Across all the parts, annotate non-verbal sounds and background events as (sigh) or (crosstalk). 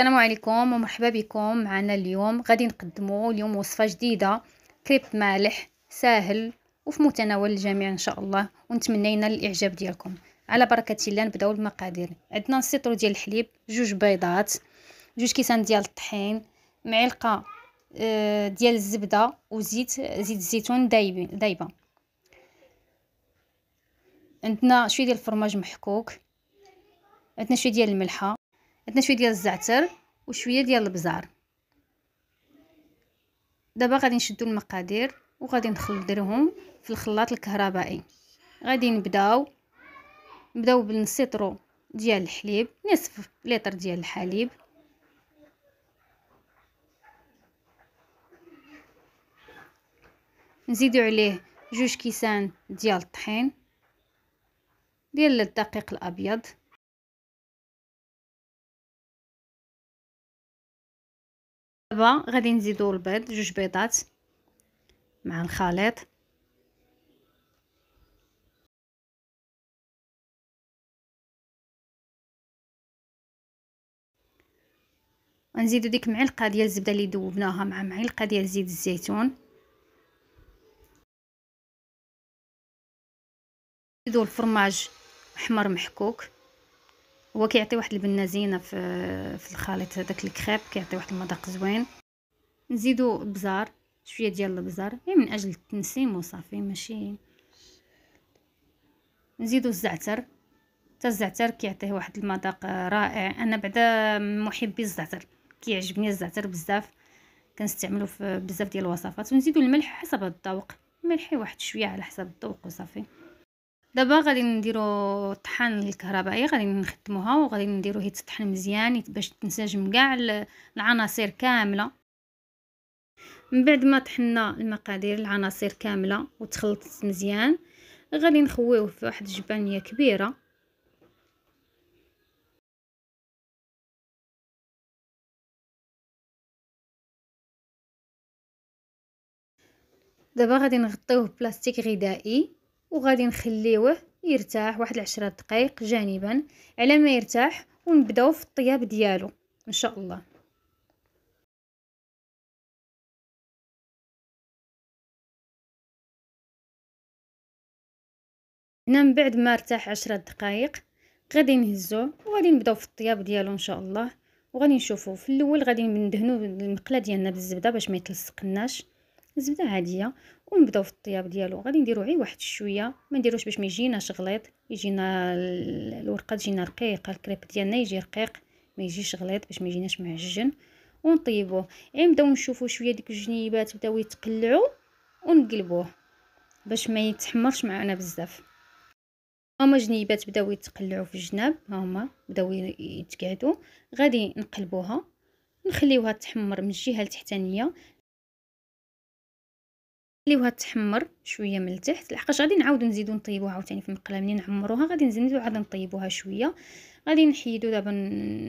السلام عليكم ومرحبا بكم معنا اليوم غادي نقدمو اليوم وصفه جديده كريب مالح ساهل وفي متناول الجميع ان شاء الله ونتمنى ينال الاعجاب ديالكم على بركه الله نبداو المقادير عندنا سيترو ديال الحليب جوج بيضات جوج كيسان ديال الطحين معلقه آه، ديال الزبده وزيت زيت الزيتون دايبه عندنا شويه ديال الفرماج محكوك عندنا شويه ديال الملحه عندنا شويه ديال الزعتر وشويه ديال البزار دابا غادي نشدو المقادير وغادي نديرهم في الخلاط الكهربائي غادي نبداو نبداو بالنسيطرو ديال الحليب نصف لتر ديال الحليب نزيدو عليه جوج كيسان ديال الطحين ديال الدقيق الابيض دابا غادي نزيدو البيض جوج بيضات مع الخليط غنزيدو ديك معلقه ديال الزبده اللي ذوبناها مع معلقه ديال زيت الزيتون نزيدو الفرماج احمر محكوك هو كيعطي واحد البنه زينه في في الخليط هذاك الكريب كيعطي واحد المذاق زوين نزيدو بزار شويه ديال البزار غير من اجل التنسيم وصافي ماشي نزيدو الزعتر حتى الزعتر كيعطيه واحد المذاق رائع انا بعدا محبي الزعتر كيعجبني الزعتر بزاف كنستعملو في بزاف ديال الوصفات ونزيدو الملح حسب الذوق ملحي واحد شويه على حسب الذوق وصافي دابا غادي نديرو الطحان الكهربائي غادي نخدموها وغادي نديروه يتطحن مزيان باش تنسجم كاع العناصر كامله من بعد ما طحنا المقادير العناصر كامله وتخلطت مزيان غادي نخويوه في واحد الجبانيه كبيره دابا غادي نغطيوه بلاستيك غذائي وغادي نخليوه يرتاح واحد العشرة دقائق جانبا على ما يرتاح ونبداو في الطياب ديالو ان شاء الله هنا من بعد ما ارتاح عشرة دقائق غادي نهزوه وغادي نبداو في الطياب ديالو ان شاء الله وغادي نشوفو في الاول غادي ندهنو المقله ديالنا بالزبده باش ما يتلصقناش الزبده عاديه ونبداو في الطياب ديالو غادي نديرو غير واحد شويه ما نديروش باش ما يجيناش غليظ يجينا الورقه تجينا رقيقه الكريب ديالنا يجي رقيق ما يجيش غليظ باش ما يجيناش معجن ونطيبوه غير نبداو نشوفو شويه ديك الجنيبات بداو يتقلعوا ونقلبوه باش ما يتحمرش معنا بزاف هما جنيبات بداو يتقلعوا في الجناب ها هما بداو يتقعدوا غادي نقلبوها نخليوها تحمر من الجهه التحتانيه خليوها تحمر شويه من التحت لحقاش غادي نعاودو نزيدو نطيبوها عاوتاني في المقله ملي نعمروها غادي نزيدو عاد نطيبوها شويه غادي نحيدو دابا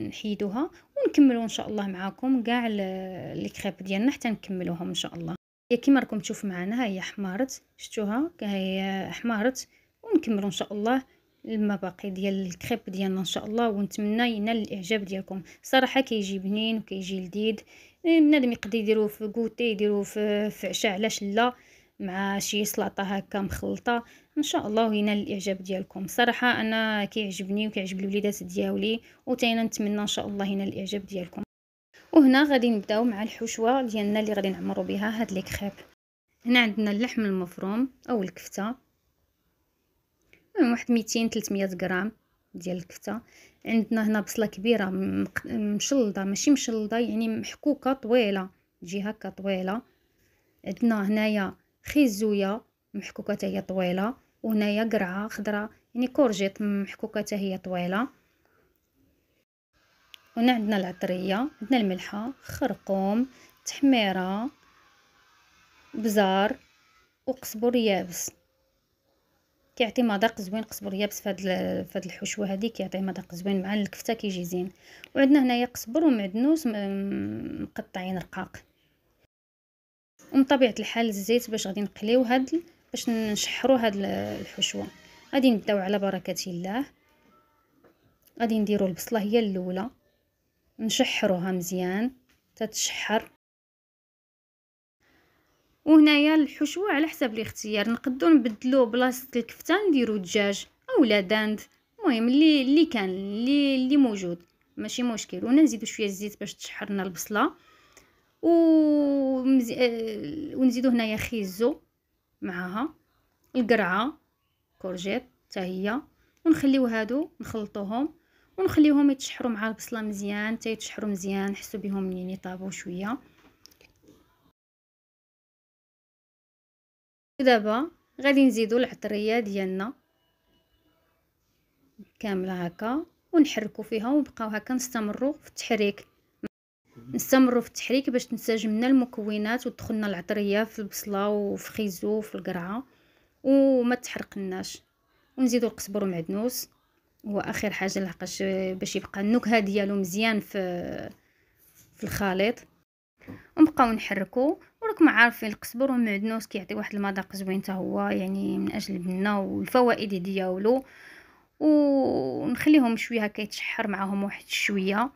نحيدوها ونكملو ان شاء الله معاكم كاع (hesitation) لي كريب ديالنا حتى نكملوهم ان شاء الله هي كيما راكم تشوفوا معنا ها هي حمارت شفتوها هي حمارت ونكملو ان شاء الله المباقي باقي ديال الكريب ديالنا ان شاء الله ونتمنى ينال الاعجاب ديالكم صراحه كيجي بنين وكيجي لذيذ إيه، بنادم يقدر يديرو في كوتي يديرو في, في عشاء علاش لا مع شي سلطه هكا مخلطه ان شاء الله ينال الاعجاب ديالكم صراحه انا كيعجبني وكيعجب الوليدات دياولي وتاينا نتمنى ان شاء الله ينال الاعجاب ديالكم وهنا غادي نبداو مع الحشوه ديالنا اللي غادي نعمرو بها هاد لي كريب هنا عندنا اللحم المفروم او الكفته واحد 200 300 غرام ديال الكفته عندنا هنا بصله كبيره مشلضه ماشي مشلضه يعني محكوكه طويله تجي هكا طويله عندنا هنايا خيزويا محكوكه حتى هي طويله وهنايا قرعه خضراء يعني كورجيت محكوكه حتى هي طويله هنا عندنا العطريه عندنا الملحه خرقوم تحميره بزار وقزبر يابس كيعطي مذاق زوين قزبر يابس فهاد فهاد الحشوه هادي كيعطي مذاق زوين مع الكفته كيجي زين وعندنا هنايا قزبر ومعدنوس مقطعين رقاق ومن طبيعه الحال الزيت باش غادي نقليو هاد باش نشحرو هاد الحشوه غادي نبداو على بركه الله غادي نديرو البصله هي الاولى نشحروها مزيان تتشحر وهنايا الحشوه على حسب الاختيار نقدو نبدلو بلاصه الكفته نديرو دجاج اولا داند المهم اللي اللي كان اللي اللي موجود ماشي مشكل وهنا نزيدو شويه الزيت باش تشحرنا البصله و آه، ونزيدو هنايا خيزو معاها القرعه كورجيت حتى هي ونخليو هادو نخلطوهم ونخليوهم يتشحروا مع البصله مزيان حتى يتشحروا مزيان نحسو بهم منين يعني يطابو شويه ودابا غادي نزيدو العطريه ديالنا كامله هكا ونحركو فيها ونبقاو هكا نستمروا في التحريك نستمروا في التحريك باش تنسجمنا المكونات ودخلنا العطريه في البصله وفي خيزو وفي القرعه وما تحرقناش ونزيدو القزبر ومعدنوس هو اخر حاجه لحقاش باش يبقى النكهه ديالو مزيان في في الخليط ونبقاو نحركو وراكم عارفين القزبر والمعدنوس كيعطي واحد المذاق زوين هو يعني من اجل البنه والفوائد ديالو ونخليهم شويه هكا يتشحر معاهم واحد شويه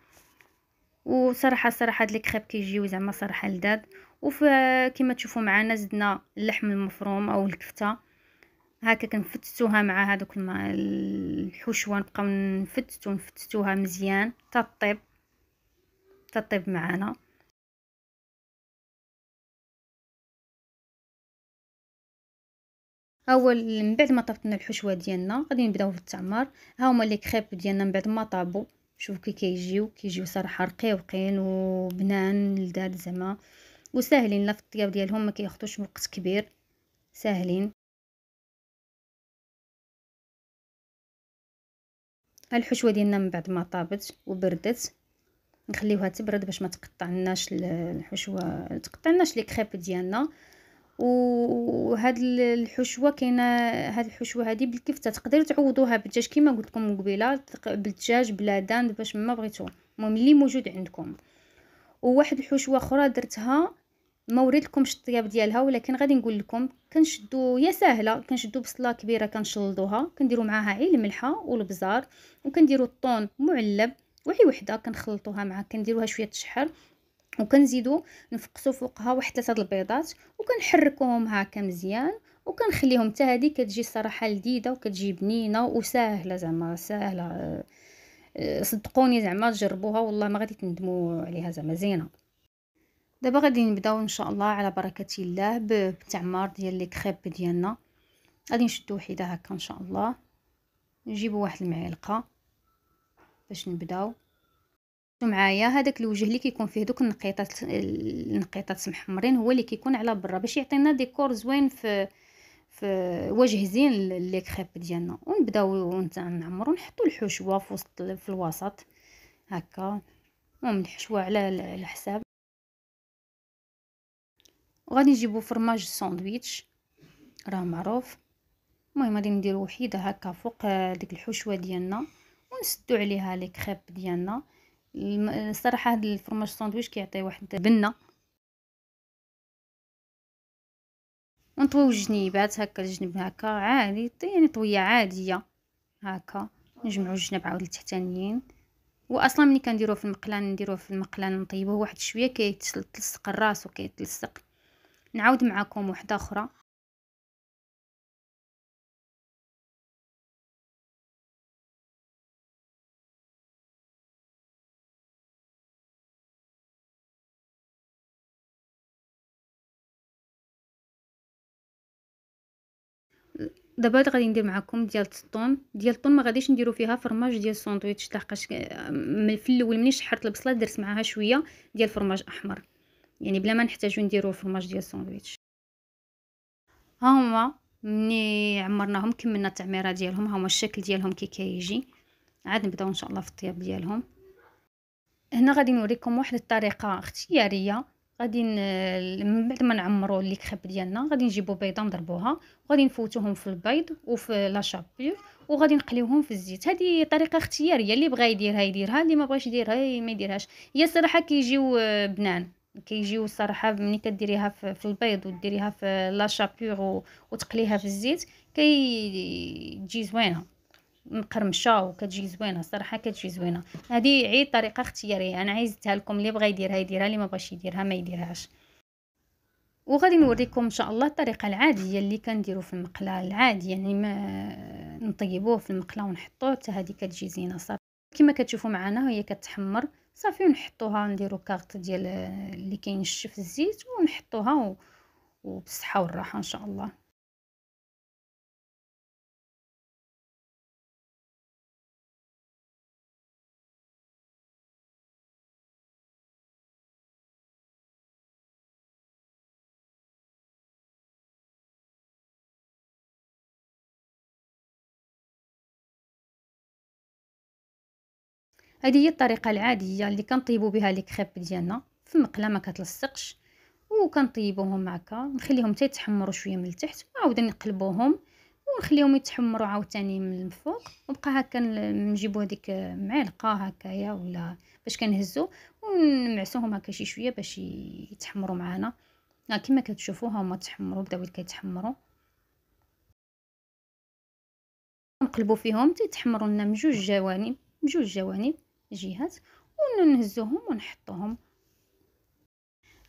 وصراحه صراحه هاد لي كريب كيجيو زعما صراحه لذاذ وكما تشوفوا معنا زدنا اللحم المفروم او الكفته هكا كنفتتوها مع هذوك الحشوه نبقاو نفتتو نفتتوها مزيان تطيب تطيب معنا معانا اول من بعد ما طابتنا الحشوه ديالنا غادي نبداو في التعمار ها هما لي كريب ديالنا من بعد ما طابو شوفوا كي كيجيو كيجيو صراحه رقيقين وبنان لذاد زعما وساهلين لا في الطياب ديالهم ما كياخذوش وقت كبير ساهلين الحشوه ديالنا من بعد ما طابت وبردت نخليوها تبرد باش ما تقطعناش الحشوه تقطعناش لي كريب ديالنا وهاد الحشوه كاينه هاد الحشوه هادي بالكفته تقدر تعوضوها بالدجاج كيما قلت لكم قبيله بالدجاج بلادان باش ما بغيتو المهم اللي موجود عندكم وواحد الحشوه اخرى درتها ما وريتلكمش الطياب ديالها ولكن غادي نقول لكم كنشدو يا ساهله كنشدو بصله كبيره كنشلضوها كنديرو معاها عيل الملحه والبزار وكنديرو الطون معلب وعي وحده كنخلطوها مع كنديروها شويه تشحر وكنزيدو نفقسو فوقها واحد ثلاثه البيضات وكنحركوهم هكا مزيان وكنخليهم حتى هذه كتجي صراحه لذيذه وكتجي بنينه وسهله زعما سهله آه، آه، صدقوني زعما جربوها والله ما غادي تندموا عليها زعما زينه دابا غادي نبداو ان شاء الله على بركه الله بالتعمار ديال لي كريب ديالنا غادي نشدو وحده هكا ان شاء الله نجيبو واحد المعلقه باش نبداو شو معايا هذاك الوجه اللي كيكون فيه دوك النقيطات النقيطات محمرين هو اللي كيكون على برا باش يعطينا ديكور زوين في في وجه زين لي كريب ديالنا ونبداو نعمرو نحطو الحشوه في وسط في الوسط هكا المهم الحشوه على الحساب وغادي نجيبو فرماج ساندويتش راه معروف المهم غادي نديرو وحيده هكا فوق آه، ديك الحشوه ديالنا ونسدو عليها لي كريب ديالنا الصراحه هاد الفرماج ساندويش كيعطي واحد بنه ونطويو الجنيبات هكا الجنب هكا عادي يعني طويه عاديه هكا نجمعو الجنب عاود التحتانيين واصلا ملي كنديروه في المقلان نديروه في المقلان نطيبوه واحد شويه كيتلصق الراس وكيتلصق نعاود معكم وحده اخرى دابا غادي ندير معكم ديال الطون ديال الطون ما غاديش نديرو فيها فرماج ديال الساندويتش لحقاش آه، من في الاول ملي شحرت البصله درت معاها شويه ديال فرماج احمر يعني بلا ما نحتاجو نديرو فرماج ديال الساندويتش ها هما ملي عمرناهم كملنا التعميره ديالهم ها هما الشكل ديالهم كي كيجي عاد نبداو ان شاء الله في الطياب ديالهم هنا غادي نوريكم واحد الطريقه اختياريه غادي من بعد ما نعمروا لي كريب ديالنا غادي نجيبوا بيضه نضربوها وغادي نفوتوهم في البيض وفي لا شابير وغادي نقليوهم في الزيت هذه طريقه اختياريه اللي بغى يديرها يديرها اللي ما بغاش يديرها ما يديرهاش هي الصراحه كيجيو بنان كيجيو الصراحه ملي كديريها في البيض وديريها في لا شابير وتقليها في الزيت كيجي زوينه مقرمشه وكتجي زوينه الصراحه كتجي زوينه هذه عيد طريقه اختياريه انا عايزتها لكم اللي بغى يديرها يديرها اللي ما بغاش يديرها ما يديرهاش وغادي نوريكم ان شاء الله الطريقه العاديه اللي كنديرو في المقله العادي يعني ما نطيبوه في المقله ونحطوه حتى هذه كتجي زينه صافي كما كتشوفوا معنا هي كتحمر صافي ونحطوها نديرو كارت ديال اللي كينشف الزيت ونحطوها و... وبالصحه والراحه ان شاء الله هذه هي الطريقه العاديه اللي كنطيبو بها لي كريب ديالنا في المقله ما كتلصقش وكنطيبوهم هكا نخليهم حتى يتحمروا شويه من التحت وعاود نقلبوهم ونخليهم يتحمروا عاوتاني من الفوق وبقى هكا نجيبو هذيك معلقه هكايا ولا باش كنهزو ونمعسوهم هكا شي شويه باش يتحمروا معانا كما كتشوفوا هما تحمروا بداو كيتحمروا نقلبوا فيهم تيتحمروا لنا من جوج جوانب بجوج جوانب الجهات وننهزهم ونحطهم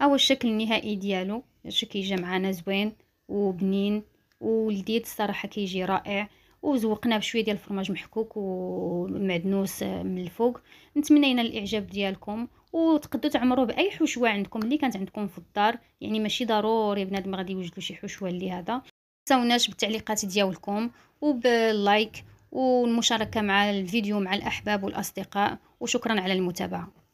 هو الشكل النهائي ديالو باش كيجي معانا زوين وبنين ولديت الصراحه كيجي رائع وزوقناه بشويه ديال الفرماج محكوك ومعدنوس من الفوق نتمنى ينال الاعجاب ديالكم وتقدروا تعمروه باي حشوه عندكم اللي كانت عندكم في الدار يعني ماشي ضروري بنادم غادي يوجدوا شي حشوه اللي هذا تنساوناش بالتعليقات ديالكم وباللايك والمشاركة مع الفيديو مع الأحباب والأصدقاء وشكرا على المتابعة